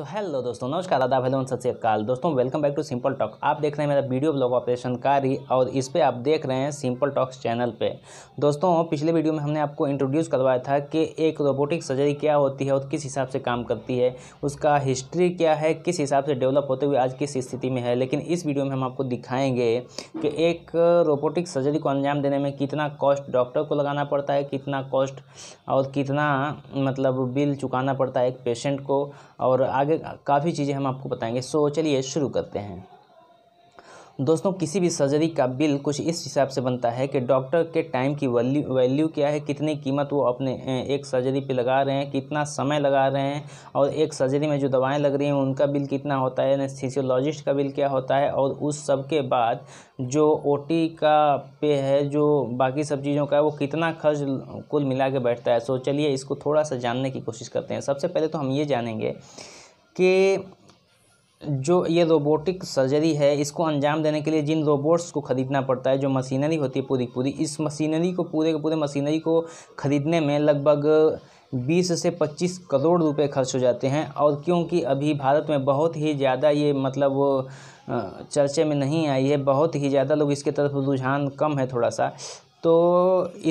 so hello दोस्तों नमस्कार आदाब हेलो सत श्रीकाल दोस्तों welcome back to simple talk आप देख रहे हैं मेरा वीडियो ब्लॉग ऑपरेशन कारी और इस पर आप देख रहे हैं सिंपल टॉक्स चैनल पे दोस्तों पिछले वीडियो में हमने आपको इंट्रोड्यूस करवाया था कि एक रोबोटिक सर्जरी क्या होती है और किस हिसाब से काम करती है उसका हिस्ट्री क्या है किस हिसाब से डेवलप होते हुए आज किस स्थिति में है लेकिन इस वीडियो में हम आपको दिखाएँगे कि एक रोबोटिक सर्जरी को अंजाम देने में कितना कॉस्ट डॉक्टर को लगाना पड़ता है कितना कॉस्ट और कितना मतलब बिल चुकाना पड़ता है एक पेशेंट को और आगे आगे काफ़ी चीज़ें हम आपको बताएंगे सो चलिए शुरू करते हैं दोस्तों किसी भी सर्जरी का बिल कुछ इस हिसाब से बनता है कि डॉक्टर के टाइम की वैल्यू वैल्यू क्या है कितनी कीमत वो अपने एक सर्जरी पे लगा रहे हैं कितना समय लगा रहे हैं और एक सर्जरी में जो दवाएं लग रही हैं उनका बिल कितना होता है एनेस्थीसियोलॉजिस्ट का बिल क्या होता है और उस सब के बाद जो ओ का पे है जो बाकी सब चीज़ों का है वो कितना खर्च कुल मिला के बैठता है सो चलिए इसको थोड़ा सा जानने की कोशिश करते हैं सबसे पहले तो हम ये जानेंगे कि जो ये रोबोटिक सर्जरी है इसको अंजाम देने के लिए जिन रोबोट्स को ख़रीदना पड़ता है जो मशीनरी होती है पूरी पूरी इस मशीनरी को पूरे के पूरे मशीनरी को ख़रीदने में लगभग बीस से पच्चीस करोड़ रुपए खर्च हो जाते हैं और क्योंकि अभी भारत में बहुत ही ज़्यादा ये मतलब चर्चे में नहीं आई है बहुत ही ज़्यादा लोग इसके तरफ रुझान कम है थोड़ा सा तो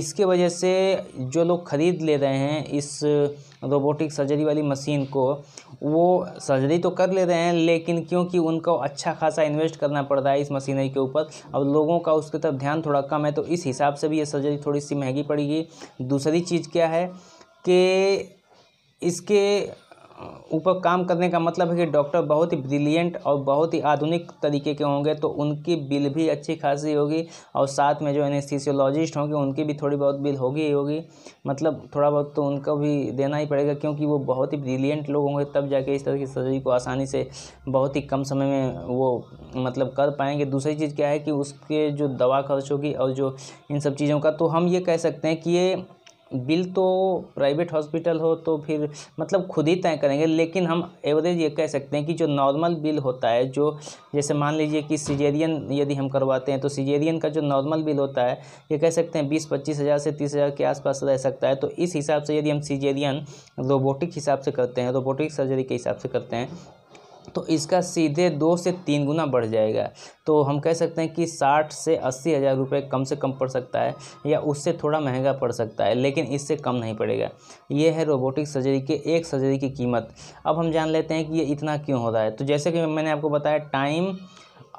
इसके वजह से जो लोग ख़रीद ले रहे हैं इस रोबोटिक सर्जरी वाली मशीन को वो सर्जरी तो कर ले रहे हैं लेकिन क्योंकि उनको अच्छा खासा इन्वेस्ट करना पड़ रहा है इस मशीनरी के ऊपर अब लोगों का उसकी तरफ ध्यान थोड़ा कम है तो इस हिसाब से भी ये सर्जरी थोड़ी सी महंगी पड़ेगी दूसरी चीज़ क्या है कि इसके ऊपर काम करने का मतलब है कि डॉक्टर बहुत ही ब्रिलियंट और बहुत ही आधुनिक तरीके के होंगे तो उनकी बिल भी अच्छी खासी होगी और साथ में जो एनेस्थीसियोलॉजिस्ट होंगे उनकी भी थोड़ी बहुत बिल होगी ही होगी मतलब थोड़ा बहुत तो उनको भी देना ही पड़ेगा क्योंकि वो बहुत ही ब्रिलियंट लोग होंगे तब जाके इस तरह की सर्जरी को आसानी से बहुत ही कम समय में वो मतलब कर पाएंगे दूसरी चीज़ क्या है कि उसके जो दवा खर्च होगी और जो इन सब चीज़ों का तो हम ये कह सकते हैं कि ये बिल तो प्राइवेट हॉस्पिटल हो तो फिर मतलब खुद ही तय करेंगे लेकिन हम एवरेज ये कह सकते हैं कि जो नॉर्मल बिल होता है जो जैसे मान लीजिए कि सीजेरियन यदि हम करवाते हैं तो सीजेरियन का जो नॉर्मल बिल होता है ये कह सकते हैं बीस पच्चीस हज़ार से तीस हज़ार के आसपास रह सकता है तो इस हिसाब से यदि हम सीजेरियन रोबोटिक हिसाब से करते हैं रोबोटिक सर्जरी के हिसाब से करते हैं तो इसका सीधे दो से तीन गुना बढ़ जाएगा तो हम कह सकते हैं कि साठ से अस्सी हज़ार रुपये कम से कम पड़ सकता है या उससे थोड़ा महंगा पड़ सकता है लेकिन इससे कम नहीं पड़ेगा ये है रोबोटिक सर्जरी के एक सर्जरी की कीमत अब हम जान लेते हैं कि ये इतना क्यों हो रहा है तो जैसे कि मैंने आपको बताया टाइम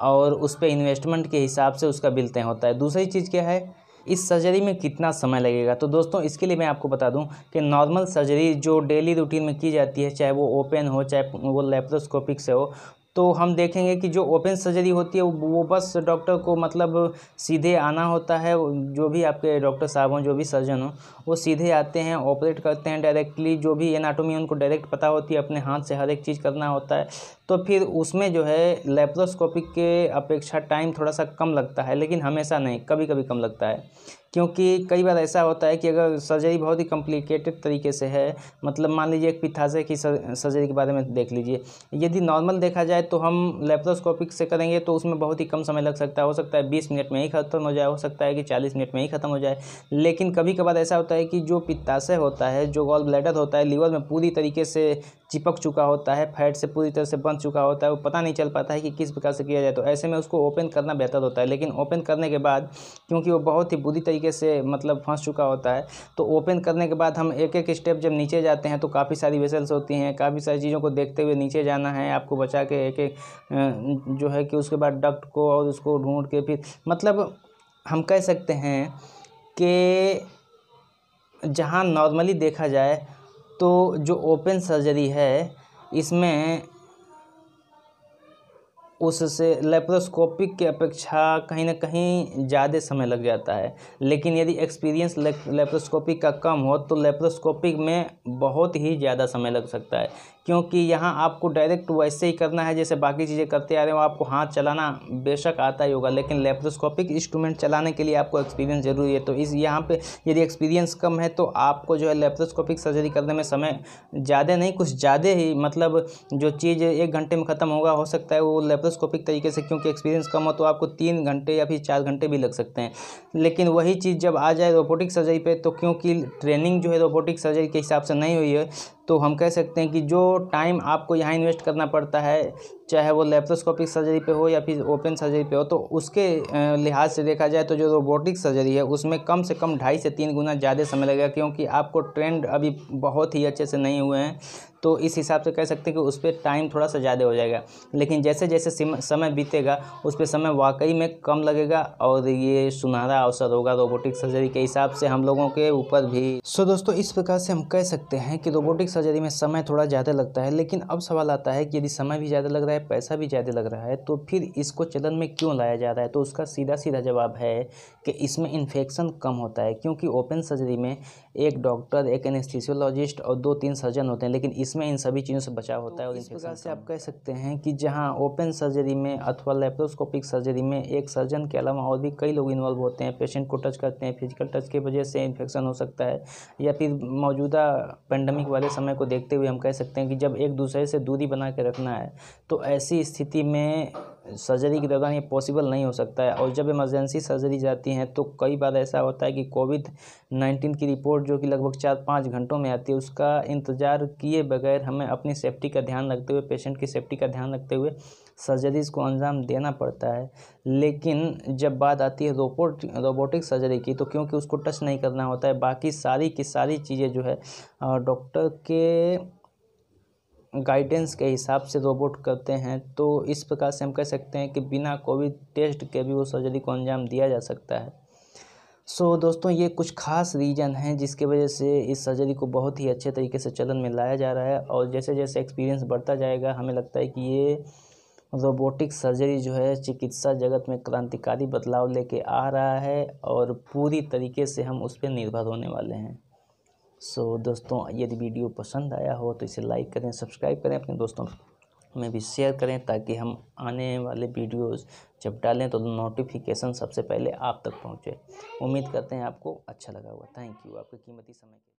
और उस पर इन्वेस्टमेंट के हिसाब से उसका बिल तय होता है दूसरी चीज़ क्या है इस सर्जरी में कितना समय लगेगा तो दोस्तों इसके लिए मैं आपको बता दूं कि नॉर्मल सर्जरी जो डेली रूटीन में की जाती है चाहे वो ओपन हो चाहे वो लेप्रोस्कोपिक से हो तो हम देखेंगे कि जो ओपन सर्जरी होती है वो बस डॉक्टर को मतलब सीधे आना होता है जो भी आपके डॉक्टर साहब हों जो भी सर्जन हों वो सीधे आते हैं ऑपरेट करते हैं डायरेक्टली जो भी एनाटोमी उनको डायरेक्ट पता होती है अपने हाथ से हर एक चीज़ करना होता है तो फिर उसमें जो है लेप्रोस्कोपिक के अपेक्षा टाइम थोड़ा सा कम लगता है लेकिन हमेशा नहीं कभी कभी कम लगता है क्योंकि कई बार ऐसा होता है कि अगर सर्जरी बहुत ही कॉम्प्लिकेटेड तरीके से है मतलब मान लीजिए एक पिथासे की सर्जरी के बारे में देख लीजिए यदि नॉर्मल देखा जाए तो हम लेप्रोस्कोपिक से करेंगे तो उसमें बहुत ही कम समय लग सकता है हो सकता है बीस मिनट में ही ख़त्म हो जाए हो सकता है कि चालीस मिनट में ही ख़त्म हो जाए लेकिन कभी कभार ऐसा होता है कि जो पित्ताशय होता है जो गॉल ब्लैडर होता है लीवर में पूरी तरीके से चिपक चुका होता है फैट से पूरी तरह से बन चुका होता है वो पता नहीं चल पाता है कि किस प्रकार से किया जाए तो ऐसे में उसको ओपन करना बेहतर होता है लेकिन ओपन करने के बाद क्योंकि वो बहुत ही बुरी तरीके से मतलब फंस चुका होता है तो ओपन करने के बाद हम एक एक स्टेप जब नीचे जाते हैं तो काफ़ी सारी वेसल्स होती हैं काफ़ी सारी चीज़ों को देखते हुए नीचे जाना है आपको बचा के एक एक जो है कि उसके बाद डक्ट को और उसको ढूंढ के फिर मतलब हम कह सकते हैं कि जहाँ नॉर्मली देखा जाए तो जो ओपन सर्जरी है इसमें उससे लेप्रोस्कोपिक की अपेक्षा कहीं ना कहीं ज़्यादा समय लग जाता है लेकिन यदि एक्सपीरियंस लेप्रोस्कोपिक का कम हो तो लेप्रोस्कोपिक में बहुत ही ज़्यादा समय लग सकता है क्योंकि यहाँ आपको डायरेक्ट वैसे ही करना है जैसे बाकी चीज़ें करते आ रहे हो आपको हाथ चलाना बेशक आता ही होगा लेकिन लेप्रोस्कोपिक इंस्ट्रूमेंट चलाने के लिए आपको एक्सपीरियंस जरूरी है तो इस यहाँ पे यदि एक्सपीरियंस कम है तो आपको जो है लेप्रोस्कोपिक सर्जरी करने में समय ज़्यादा नहीं कुछ ज़्यादा ही मतलब जो चीज़ एक घंटे में ख़त्म होगा हो सकता है वो लेप्रोस लैप्रोस्कोपिक तरीके से क्योंकि एक्सपीरियंस कम हो तो आपको तीन घंटे या फिर चार घंटे भी लग सकते हैं लेकिन वही चीज़ जब आ जाए रोबोटिक सर्जरी पे तो क्योंकि ट्रेनिंग जो है रोबोटिक सर्जरी के हिसाब से नहीं हुई है तो हम कह सकते हैं कि जो टाइम आपको यहाँ इन्वेस्ट करना पड़ता है चाहे वो लेप्रोस्कोपिक सर्जरी पे हो या फिर ओपन सर्जरी पे हो तो उसके लिहाज से देखा जाए तो जो रोबोटिक सर्जरी है उसमें कम से कम ढाई से तीन गुना ज़्यादा समय लगेगा क्योंकि आपको ट्रेंड अभी बहुत ही अच्छे से नहीं हुए हैं तो इस हिसाब से कह सकते हैं कि उस पर टाइम थोड़ा सा ज़्यादा हो जाएगा लेकिन जैसे जैसे समय बीतेगा उस पर समय वाकई में कम लगेगा और ये सुनहरा अवसर होगा रोबोटिक सर्जरी के हिसाब से हम लोगों के ऊपर भी सो दोस्तों इस प्रकार से हम कह सकते हैं कि रोबोटिक सर्जरी यदि में समय थोड़ा ज़्यादा लगता है लेकिन अब सवाल आता है कि यदि समय भी ज़्यादा लग रहा है पैसा भी ज़्यादा लग रहा है तो फिर इसको चलन में क्यों लाया जा रहा है तो उसका सीधा सीधा जवाब है कि इसमें इन्फेक्शन कम होता है क्योंकि ओपन सर्जरी में एक डॉक्टर एक एनेस्थीसियोलॉजिस्ट और दो तीन सर्जन होते हैं लेकिन इसमें इन सभी चीज़ों से बचाव होता तो है और तो इस प्रकार से आप कह सकते हैं कि जहाँ ओपन सर्जरी में अथवा लेप्रोस्कोपिक सर्जरी में एक सर्जन के अलावा और भी कई लोग इन्वॉल्व होते हैं पेशेंट को टच करते हैं फिजिकल टच की वजह से इन्फेक्शन हो सकता है या फिर मौजूदा पेंडेमिक वाले समय को देखते हुए हम कह सकते हैं कि जब एक दूसरे से दूरी बना के रखना है तो ऐसी स्थिति में सर्जरी के दौरान ये पॉसिबल नहीं हो सकता है और जब इमरजेंसी सर्जरी जाती हैं तो कई बार ऐसा होता है कि कोविड नाइन्टीन की रिपोर्ट जो कि लगभग चार पाँच घंटों में आती है उसका इंतज़ार किए बगैर हमें अपनी सेफ्टी का ध्यान रखते हुए पेशेंट की सेफ्टी का ध्यान रखते हुए सर्जरीज़ को अंजाम देना पड़ता है लेकिन जब बात आती है रोबोट रोबोटिक सर्जरी की तो क्योंकि उसको टच नहीं करना होता है बाकी सारी की सारी चीज़ें जो है डॉक्टर के गाइडेंस के हिसाब से रोबोट करते हैं तो इस प्रकार से हम कह सकते हैं कि बिना कोविड टेस्ट के भी वो सर्जरी को अंजाम दिया जा सकता है सो so, दोस्तों ये कुछ खास रीजन हैं जिसके वजह से इस सर्जरी को बहुत ही अच्छे तरीके से चलन में लाया जा रहा है और जैसे जैसे एक्सपीरियंस बढ़ता जाएगा हमें लगता है कि ये रोबोटिक सर्जरी जो है चिकित्सा जगत में क्रांतिकारी बदलाव लेके आ रहा है और पूरी तरीके से हम उस पर निर्भर होने वाले हैं सो so, दोस्तों यदि वीडियो पसंद आया हो तो इसे लाइक करें सब्सक्राइब करें अपने दोस्तों में भी शेयर करें ताकि हम आने वाले वीडियोस जब डालें तो नोटिफिकेशन सबसे पहले आप तक पहुंचे उम्मीद करते हैं आपको अच्छा लगा हुआ थैंक यू आपके कीमती समय